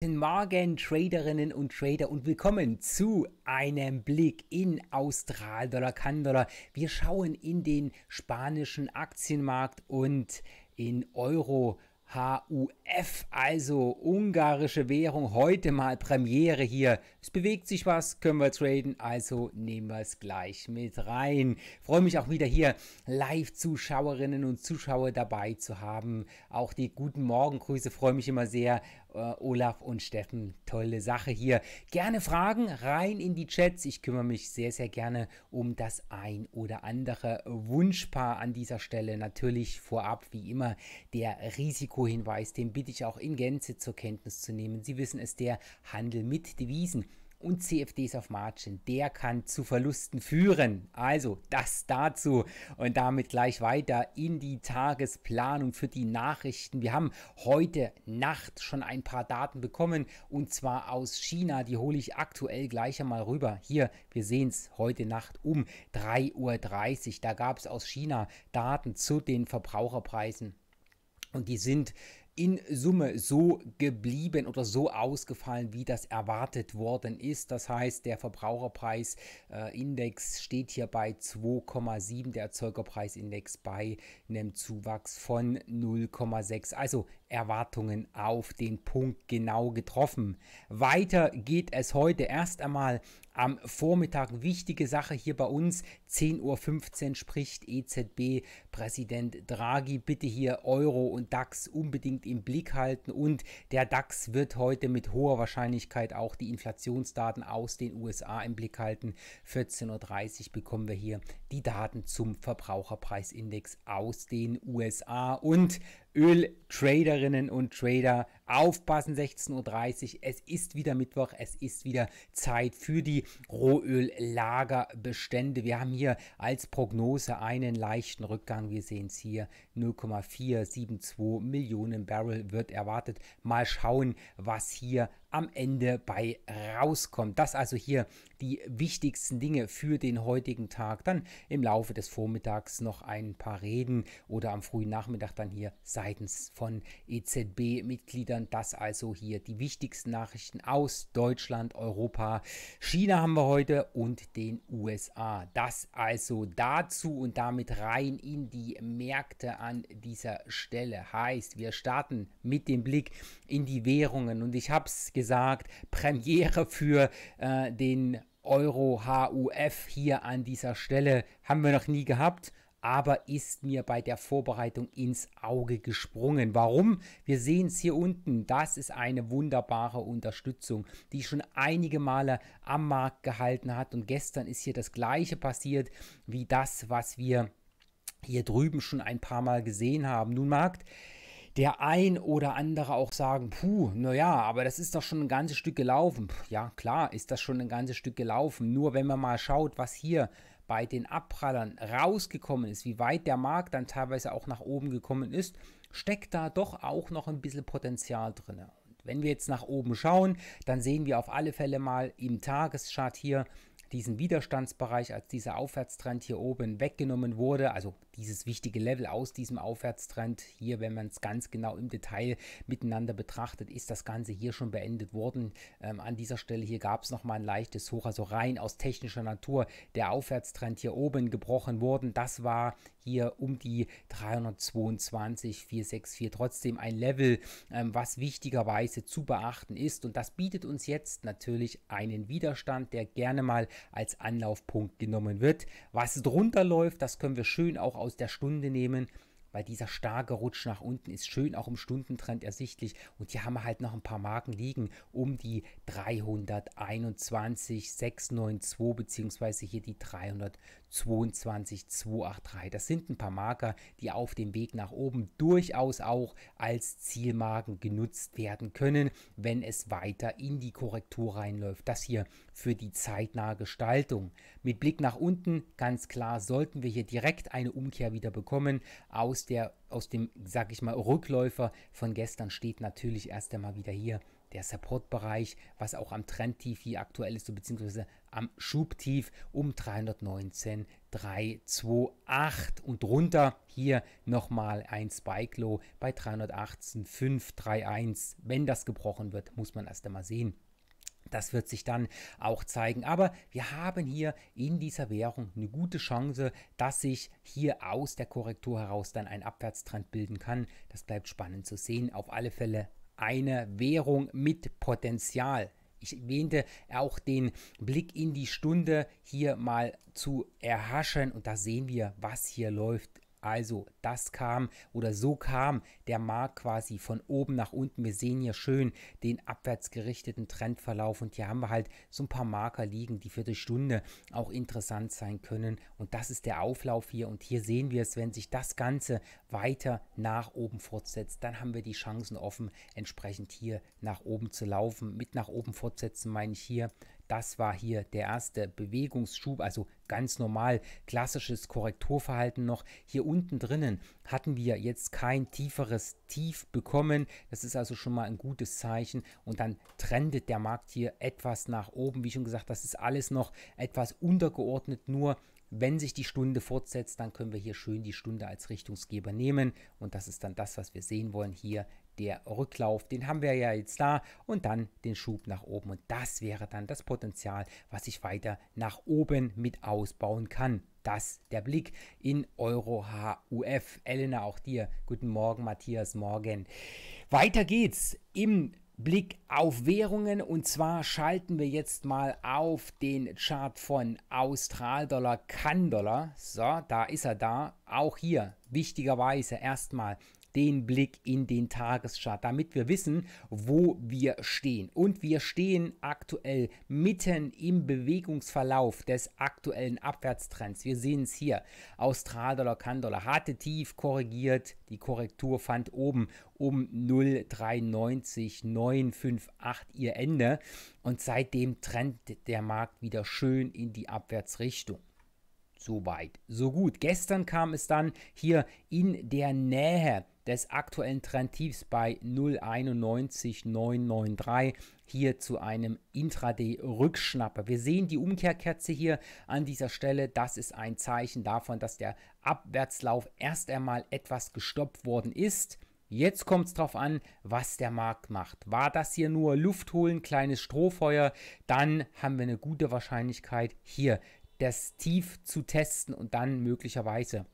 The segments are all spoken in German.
Guten Morgen Traderinnen und Trader und willkommen zu einem Blick in Austral-Dollar, kann Wir schauen in den spanischen Aktienmarkt und in Euro. HUF, also ungarische Währung, heute mal Premiere hier. Es bewegt sich was, können wir traden, also nehmen wir es gleich mit rein. Freue mich auch wieder hier Live-Zuschauerinnen und Zuschauer dabei zu haben. Auch die guten Morgengrüße freue mich immer sehr äh, Olaf und Steffen. Tolle Sache hier. Gerne Fragen rein in die Chats. Ich kümmere mich sehr, sehr gerne um das ein oder andere Wunschpaar an dieser Stelle. Natürlich vorab, wie immer, der Risikohinweis. Den bitte ich auch in Gänze zur Kenntnis zu nehmen. Sie wissen es, der Handel mit Devisen und CFDs auf Margin, der kann zu Verlusten führen. Also das dazu und damit gleich weiter in die Tagesplanung für die Nachrichten. Wir haben heute Nacht schon ein paar Daten bekommen und zwar aus China. Die hole ich aktuell gleich einmal rüber. Hier, wir sehen es heute Nacht um 3.30 Uhr. Da gab es aus China Daten zu den Verbraucherpreisen. Und die sind in Summe so geblieben oder so ausgefallen, wie das erwartet worden ist. Das heißt, der Verbraucherpreisindex äh, steht hier bei 2,7, der Erzeugerpreisindex bei einem Zuwachs von 0,6. Also Erwartungen auf den Punkt genau getroffen. Weiter geht es heute erst einmal am Vormittag. Wichtige Sache hier bei uns, 10.15 Uhr spricht EZB-Präsident Draghi. Bitte hier Euro und DAX unbedingt im Blick halten und der DAX wird heute mit hoher Wahrscheinlichkeit auch die Inflationsdaten aus den USA im Blick halten. 14.30 Uhr bekommen wir hier die Daten zum Verbraucherpreisindex aus den USA und Öltraderinnen und Trader Aufpassen, 16.30 Uhr. Es ist wieder Mittwoch. Es ist wieder Zeit für die Rohöllagerbestände. Wir haben hier als Prognose einen leichten Rückgang. Wir sehen es hier. 0,472 Millionen Barrel wird erwartet. Mal schauen, was hier am Ende bei rauskommt. Das also hier die wichtigsten Dinge für den heutigen Tag. Dann im Laufe des Vormittags noch ein paar Reden oder am frühen Nachmittag dann hier seitens von EZB-Mitgliedern Ländern. Das also hier die wichtigsten Nachrichten aus Deutschland, Europa, China haben wir heute und den USA. Das also dazu und damit rein in die Märkte an dieser Stelle. Heißt, wir starten mit dem Blick in die Währungen und ich habe es gesagt, Premiere für äh, den Euro HUF hier an dieser Stelle haben wir noch nie gehabt aber ist mir bei der Vorbereitung ins Auge gesprungen. Warum? Wir sehen es hier unten. Das ist eine wunderbare Unterstützung, die schon einige Male am Markt gehalten hat. Und gestern ist hier das gleiche passiert wie das, was wir hier drüben schon ein paar Mal gesehen haben. Nun, Markt, der ein oder andere auch sagen, puh, naja, aber das ist doch schon ein ganzes Stück gelaufen. Puh, ja, klar, ist das schon ein ganzes Stück gelaufen. Nur wenn man mal schaut, was hier bei den Abprallern rausgekommen ist, wie weit der Markt dann teilweise auch nach oben gekommen ist, steckt da doch auch noch ein bisschen Potenzial drin. Und wenn wir jetzt nach oben schauen, dann sehen wir auf alle Fälle mal im Tageschart hier diesen Widerstandsbereich, als dieser Aufwärtstrend hier oben weggenommen wurde, also dieses wichtige Level aus diesem Aufwärtstrend. Hier, wenn man es ganz genau im Detail miteinander betrachtet, ist das Ganze hier schon beendet worden. Ähm, an dieser Stelle hier gab es nochmal ein leichtes Hoch, also rein aus technischer Natur. Der Aufwärtstrend hier oben gebrochen worden. Das war hier um die 322,464. Trotzdem ein Level, ähm, was wichtigerweise zu beachten ist. Und das bietet uns jetzt natürlich einen Widerstand, der gerne mal als Anlaufpunkt genommen wird. Was drunter läuft, das können wir schön auch aus aus der Stunde nehmen, weil dieser starke Rutsch nach unten ist schön auch im Stundentrend ersichtlich und hier haben wir halt noch ein paar Marken liegen um die 321, 692 beziehungsweise hier die 300 22283. Das sind ein paar Marker, die auf dem Weg nach oben durchaus auch als Zielmarken genutzt werden können, wenn es weiter in die Korrektur reinläuft. Das hier für die zeitnahe Gestaltung. Mit Blick nach unten, ganz klar, sollten wir hier direkt eine Umkehr wieder bekommen aus der aus dem, sag ich mal, Rückläufer von gestern steht natürlich erst einmal wieder hier der Supportbereich, was auch am Trendtief hier aktuell ist, so beziehungsweise am Schubtief um 319,328 und drunter hier nochmal ein Spike Low bei 318,531. Wenn das gebrochen wird, muss man erst einmal sehen. Das wird sich dann auch zeigen. Aber wir haben hier in dieser Währung eine gute Chance, dass sich hier aus der Korrektur heraus dann ein Abwärtstrend bilden kann. Das bleibt spannend zu sehen. Auf alle Fälle eine Währung mit Potenzial. Ich erwähnte auch den Blick in die Stunde hier mal zu erhaschen und da sehen wir, was hier läuft. Also das kam oder so kam der Markt quasi von oben nach unten. Wir sehen hier schön den abwärts gerichteten Trendverlauf und hier haben wir halt so ein paar Marker liegen, die für die Stunde auch interessant sein können. Und das ist der Auflauf hier und hier sehen wir es, wenn sich das Ganze weiter nach oben fortsetzt, dann haben wir die Chancen offen, entsprechend hier nach oben zu laufen. Mit nach oben fortsetzen meine ich hier das war hier der erste Bewegungsschub, also ganz normal klassisches Korrekturverhalten noch. Hier unten drinnen hatten wir jetzt kein tieferes Tief bekommen. Das ist also schon mal ein gutes Zeichen. Und dann trendet der Markt hier etwas nach oben. Wie schon gesagt, das ist alles noch etwas untergeordnet. Nur wenn sich die Stunde fortsetzt, dann können wir hier schön die Stunde als Richtungsgeber nehmen. Und das ist dann das, was wir sehen wollen. Hier der Rücklauf, den haben wir ja jetzt da und dann den Schub nach oben und das wäre dann das Potenzial, was ich weiter nach oben mit ausbauen kann. Das der Blick in Euro HUF. Elena, auch dir. Guten Morgen, Matthias. Morgen. Weiter geht's im Blick auf Währungen und zwar schalten wir jetzt mal auf den Chart von Austral-Dollar, kann So, da ist er da. Auch hier wichtigerweise erstmal den Blick in den Tageschart, damit wir wissen, wo wir stehen. Und wir stehen aktuell mitten im Bewegungsverlauf des aktuellen Abwärtstrends. Wir sehen es hier. Australdollar, Kandollar, harte Tief korrigiert. Die Korrektur fand oben um 0,93958 ihr Ende. Und seitdem trennt der Markt wieder schön in die Abwärtsrichtung. Soweit, so gut. Gestern kam es dann hier in der Nähe des aktuellen Trendtiefs bei 0,91,993 hier zu einem Intraday-Rückschnapper. Wir sehen die Umkehrkerze hier an dieser Stelle. Das ist ein Zeichen davon, dass der Abwärtslauf erst einmal etwas gestoppt worden ist. Jetzt kommt es darauf an, was der Markt macht. War das hier nur Luft holen, kleines Strohfeuer, dann haben wir eine gute Wahrscheinlichkeit, hier das tief zu testen und dann möglicherweise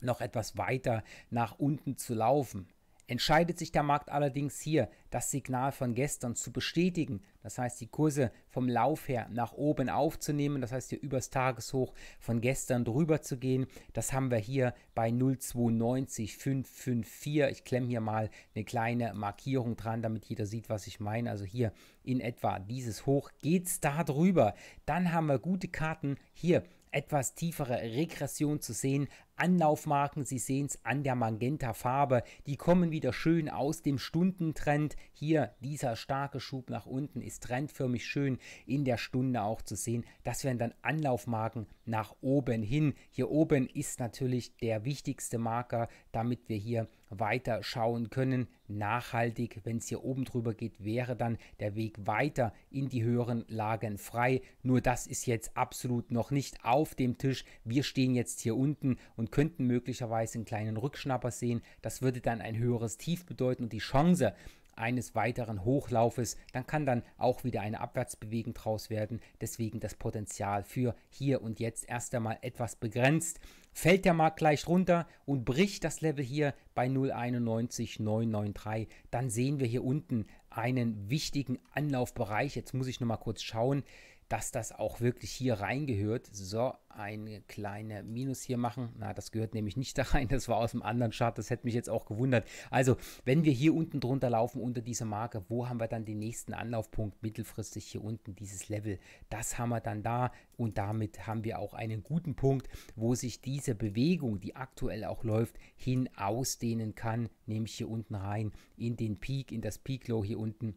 noch etwas weiter nach unten zu laufen. Entscheidet sich der Markt allerdings hier, das Signal von gestern zu bestätigen, das heißt die Kurse vom Lauf her nach oben aufzunehmen, das heißt hier übers Tageshoch von gestern drüber zu gehen, das haben wir hier bei 0,92,554. Ich klemme hier mal eine kleine Markierung dran, damit jeder sieht, was ich meine. Also hier in etwa dieses Hoch geht es da drüber. Dann haben wir gute Karten hier etwas tiefere Regression zu sehen, Anlaufmarken, Sie sehen es an der Magenta-Farbe, die kommen wieder schön aus dem Stundentrend. Hier dieser starke Schub nach unten ist trendförmig schön in der Stunde auch zu sehen. Das wären dann Anlaufmarken nach oben hin. Hier oben ist natürlich der wichtigste Marker, damit wir hier weiter schauen können. Nachhaltig, wenn es hier oben drüber geht, wäre dann der Weg weiter in die höheren Lagen frei. Nur das ist jetzt absolut noch nicht auf dem Tisch. Wir stehen jetzt hier unten und und könnten möglicherweise einen kleinen Rückschnapper sehen. Das würde dann ein höheres Tief bedeuten und die Chance eines weiteren Hochlaufes, dann kann dann auch wieder eine Abwärtsbewegung draus werden. Deswegen das Potenzial für hier und jetzt erst einmal etwas begrenzt. Fällt der Markt gleich runter und bricht das Level hier bei 0,91,993, dann sehen wir hier unten einen wichtigen Anlaufbereich. Jetzt muss ich nochmal kurz schauen dass das auch wirklich hier reingehört. So, eine kleine Minus hier machen. Na, das gehört nämlich nicht da rein. Das war aus dem anderen Chart. Das hätte mich jetzt auch gewundert. Also, wenn wir hier unten drunter laufen, unter dieser Marke, wo haben wir dann den nächsten Anlaufpunkt? Mittelfristig hier unten dieses Level. Das haben wir dann da. Und damit haben wir auch einen guten Punkt, wo sich diese Bewegung, die aktuell auch läuft, hin ausdehnen kann. Nämlich hier unten rein in den Peak, in das Peak-Low hier unten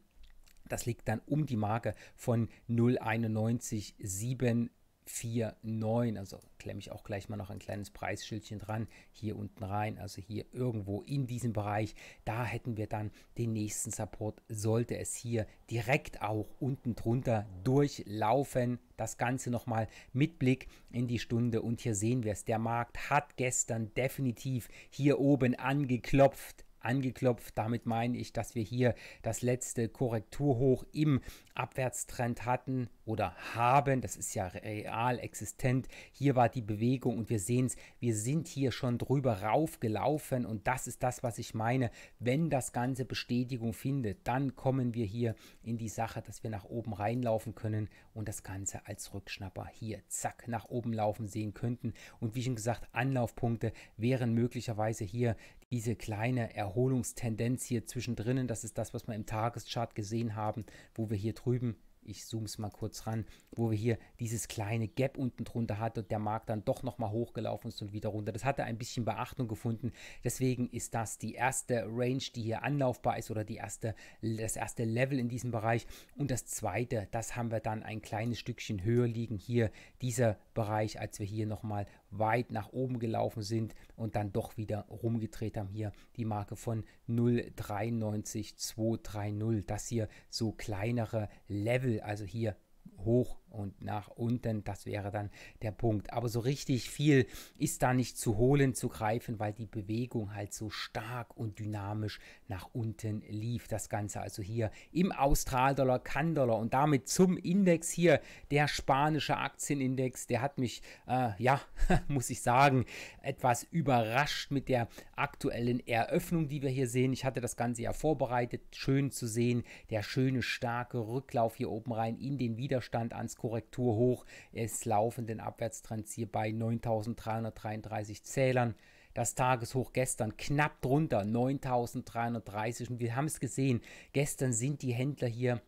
das liegt dann um die Marke von 091,749. Also klemme ich auch gleich mal noch ein kleines Preisschildchen dran, hier unten rein, also hier irgendwo in diesem Bereich. Da hätten wir dann den nächsten Support, sollte es hier direkt auch unten drunter durchlaufen. Das Ganze nochmal mit Blick in die Stunde und hier sehen wir es. Der Markt hat gestern definitiv hier oben angeklopft angeklopft. Damit meine ich, dass wir hier das letzte Korrekturhoch im Abwärtstrend hatten oder haben. Das ist ja real existent. Hier war die Bewegung und wir sehen es, wir sind hier schon drüber raufgelaufen und das ist das, was ich meine. Wenn das Ganze Bestätigung findet, dann kommen wir hier in die Sache, dass wir nach oben reinlaufen können und das Ganze als Rückschnapper hier zack nach oben laufen sehen könnten. Und wie schon gesagt, Anlaufpunkte wären möglicherweise hier diese kleine Erholungstendenz hier zwischendrin, das ist das, was wir im Tageschart gesehen haben, wo wir hier drüben ich zoome es mal kurz ran, wo wir hier dieses kleine Gap unten drunter hatten und der Markt dann doch nochmal hochgelaufen ist und wieder runter. Das hatte ein bisschen Beachtung gefunden. Deswegen ist das die erste Range, die hier anlaufbar ist oder die erste, das erste Level in diesem Bereich. Und das zweite, das haben wir dann ein kleines Stückchen höher liegen hier, dieser Bereich, als wir hier nochmal weit nach oben gelaufen sind und dann doch wieder rumgedreht haben. Hier die Marke von 0,93,230. Das hier so kleinere Level, also hier hoch und nach unten. Das wäre dann der Punkt. Aber so richtig viel ist da nicht zu holen, zu greifen, weil die Bewegung halt so stark und dynamisch nach unten lief. Das Ganze also hier im Australdollar, Kandollar und damit zum Index hier, der spanische Aktienindex, der hat mich, äh, ja, muss ich sagen, etwas überrascht mit der aktuellen Eröffnung, die wir hier sehen. Ich hatte das Ganze ja vorbereitet, schön zu sehen, der schöne starke Rücklauf hier oben rein in den Widerstand Widerstand ans Korrekturhoch. Es laufen den in Abwärtstrend hier bei 9.333 Zählern. Das Tageshoch gestern knapp drunter, 9.330. Und wir haben es gesehen, gestern sind die Händler hier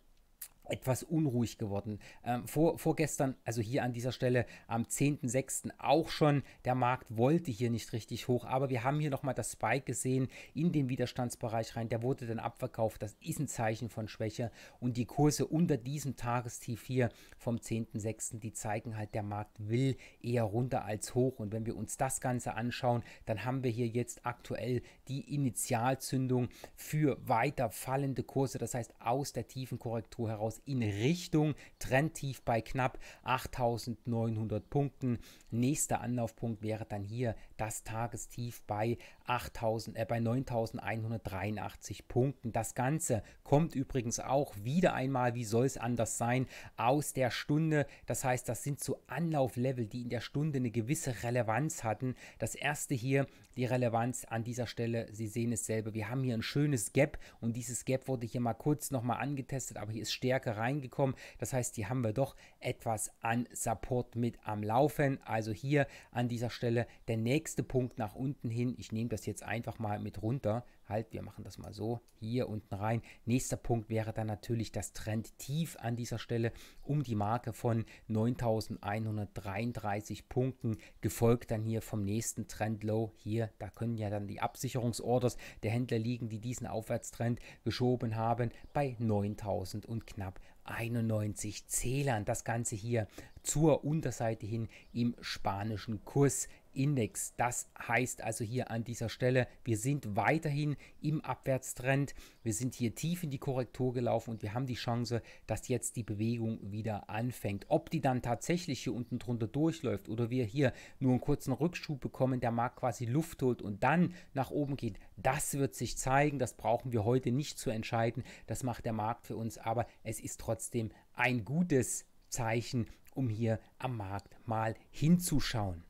etwas unruhig geworden. Ähm, vor, vorgestern, also hier an dieser Stelle am 10.06. auch schon, der Markt wollte hier nicht richtig hoch, aber wir haben hier nochmal das Spike gesehen in den Widerstandsbereich rein, der wurde dann abverkauft, das ist ein Zeichen von Schwäche und die Kurse unter diesem Tagestief hier vom 10.06., die zeigen halt, der Markt will eher runter als hoch und wenn wir uns das Ganze anschauen, dann haben wir hier jetzt aktuell die Initialzündung für weiter fallende Kurse, das heißt aus der tiefen Korrektur heraus in Richtung Trendtief bei knapp 8900 Punkten. Nächster Anlaufpunkt wäre dann hier das Tagestief bei 8000, äh, bei 9183 Punkten. Das Ganze kommt übrigens auch wieder einmal, wie soll es anders sein, aus der Stunde. Das heißt, das sind so Anlauflevel, die in der Stunde eine gewisse Relevanz hatten. Das erste hier, die Relevanz an dieser Stelle, Sie sehen es selber. Wir haben hier ein schönes Gap und dieses Gap wurde hier mal kurz nochmal angetestet, aber hier ist Stärke reingekommen. Das heißt, hier haben wir doch etwas an Support mit am Laufen. Also hier an dieser Stelle der nächste Punkt nach unten hin. Ich nehme das das jetzt einfach mal mit runter. Halt, wir machen das mal so, hier unten rein. Nächster Punkt wäre dann natürlich das Trend tief an dieser Stelle um die Marke von 9133 Punkten, gefolgt dann hier vom nächsten Trend Low. Hier, da können ja dann die Absicherungsorders der Händler liegen, die diesen Aufwärtstrend geschoben haben, bei 9000 und knapp 91 Zählern. Das Ganze hier zur Unterseite hin im spanischen Kurs Index. Das heißt also hier an dieser Stelle, wir sind weiterhin im Abwärtstrend. Wir sind hier tief in die Korrektur gelaufen und wir haben die Chance, dass jetzt die Bewegung wieder anfängt. Ob die dann tatsächlich hier unten drunter durchläuft oder wir hier nur einen kurzen Rückschub bekommen, der Markt quasi Luft holt und dann nach oben geht, das wird sich zeigen. Das brauchen wir heute nicht zu entscheiden. Das macht der Markt für uns, aber es ist trotzdem ein gutes Zeichen, um hier am Markt mal hinzuschauen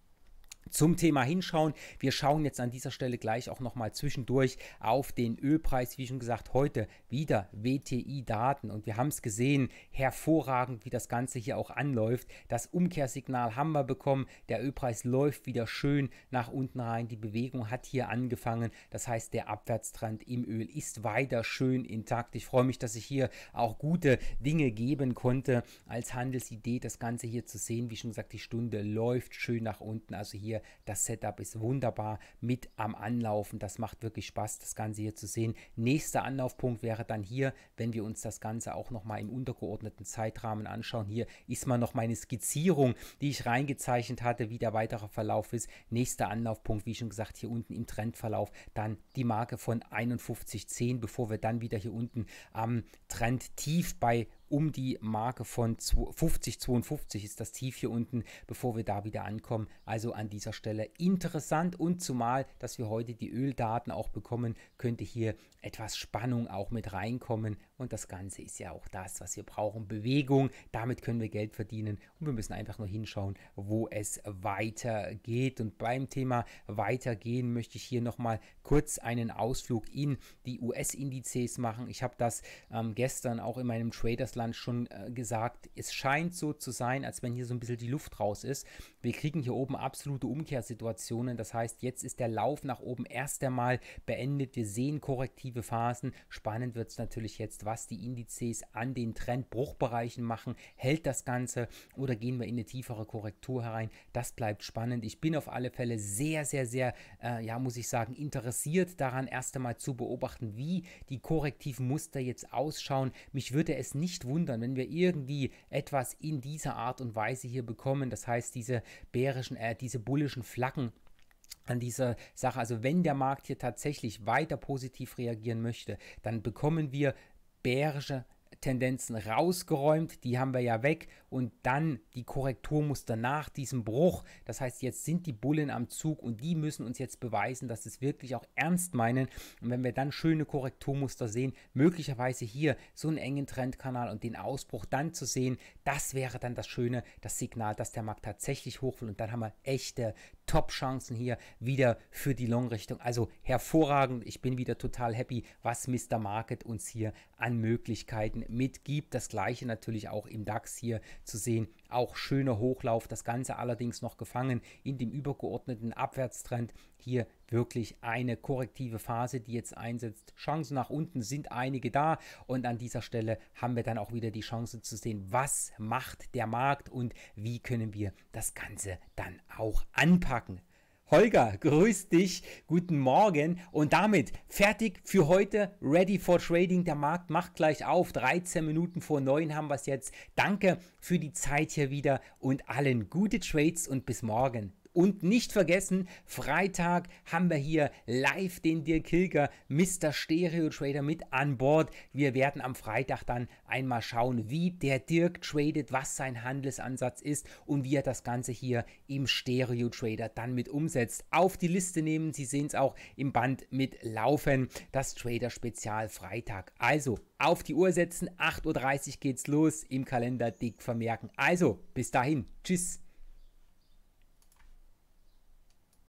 zum Thema hinschauen. Wir schauen jetzt an dieser Stelle gleich auch nochmal zwischendurch auf den Ölpreis. Wie schon gesagt, heute wieder WTI-Daten und wir haben es gesehen, hervorragend, wie das Ganze hier auch anläuft. Das Umkehrsignal haben wir bekommen. Der Ölpreis läuft wieder schön nach unten rein. Die Bewegung hat hier angefangen. Das heißt, der Abwärtstrend im Öl ist weiter schön intakt. Ich freue mich, dass ich hier auch gute Dinge geben konnte als Handelsidee, das Ganze hier zu sehen. Wie schon gesagt, die Stunde läuft schön nach unten. Also hier das Setup ist wunderbar mit am Anlaufen. Das macht wirklich Spaß, das Ganze hier zu sehen. Nächster Anlaufpunkt wäre dann hier, wenn wir uns das Ganze auch nochmal im untergeordneten Zeitrahmen anschauen. Hier ist mal noch meine Skizzierung, die ich reingezeichnet hatte, wie der weitere Verlauf ist. Nächster Anlaufpunkt, wie schon gesagt, hier unten im Trendverlauf. Dann die Marke von 51,10, bevor wir dann wieder hier unten am Trend tief bei um die Marke von 50,52 ist das Tief hier unten, bevor wir da wieder ankommen. Also an dieser Stelle interessant und zumal, dass wir heute die Öldaten auch bekommen, könnte hier etwas Spannung auch mit reinkommen. Und das Ganze ist ja auch das, was wir brauchen. Bewegung, damit können wir Geld verdienen und wir müssen einfach nur hinschauen, wo es weitergeht. Und beim Thema weitergehen möchte ich hier nochmal kurz einen Ausflug in die US-Indizes machen. Ich habe das ähm, gestern auch in meinem Traders Ausland schon äh, gesagt, es scheint so zu sein, als wenn hier so ein bisschen die Luft raus ist. Wir kriegen hier oben absolute Umkehrsituationen. Das heißt, jetzt ist der Lauf nach oben erst einmal beendet. Wir sehen korrektive Phasen. Spannend wird es natürlich jetzt, was die Indizes an den Trendbruchbereichen machen. Hält das Ganze oder gehen wir in eine tiefere Korrektur herein? Das bleibt spannend. Ich bin auf alle Fälle sehr, sehr, sehr, äh, ja, muss ich sagen, interessiert daran, erst einmal zu beobachten, wie die korrektiven Muster jetzt ausschauen. Mich würde es nicht wundern, wenn wir irgendwie etwas in dieser Art und Weise hier bekommen. Das heißt, diese bärischen, äh, diese bullischen Flaggen an dieser Sache. Also wenn der Markt hier tatsächlich weiter positiv reagieren möchte, dann bekommen wir bärische Flaggen. Tendenzen rausgeräumt, die haben wir ja weg und dann die Korrektur muss danach diesem Bruch. Das heißt, jetzt sind die Bullen am Zug und die müssen uns jetzt beweisen, dass sie es wirklich auch ernst meinen. Und wenn wir dann schöne Korrekturmuster sehen, möglicherweise hier so einen engen Trendkanal und den Ausbruch dann zu sehen, das wäre dann das Schöne, das Signal, dass der Markt tatsächlich hoch will und dann haben wir echte Top-Chancen hier wieder für die Long-Richtung. Also hervorragend. Ich bin wieder total happy, was Mr. Market uns hier an Möglichkeiten mitgibt. Das gleiche natürlich auch im DAX hier zu sehen. Auch schöner Hochlauf. Das Ganze allerdings noch gefangen in dem übergeordneten Abwärtstrend. Hier wirklich eine korrektive Phase, die jetzt einsetzt. Chancen nach unten sind einige da und an dieser Stelle haben wir dann auch wieder die Chance zu sehen, was macht der Markt und wie können wir das Ganze dann auch anpacken. Holger, grüß dich, guten Morgen und damit fertig für heute, ready for trading. Der Markt macht gleich auf, 13 Minuten vor 9 haben wir es jetzt. Danke für die Zeit hier wieder und allen gute Trades und bis morgen. Und nicht vergessen, Freitag haben wir hier live den Dirk Hilger, Mr. Stereo Trader mit an Bord. Wir werden am Freitag dann einmal schauen, wie der Dirk tradet, was sein Handelsansatz ist und wie er das Ganze hier im Stereo Trader dann mit umsetzt. Auf die Liste nehmen, Sie sehen es auch im Band mit Laufen, das Trader Spezial Freitag. Also auf die Uhr setzen, 8.30 Uhr geht's los, im Kalender dick vermerken. Also bis dahin, tschüss.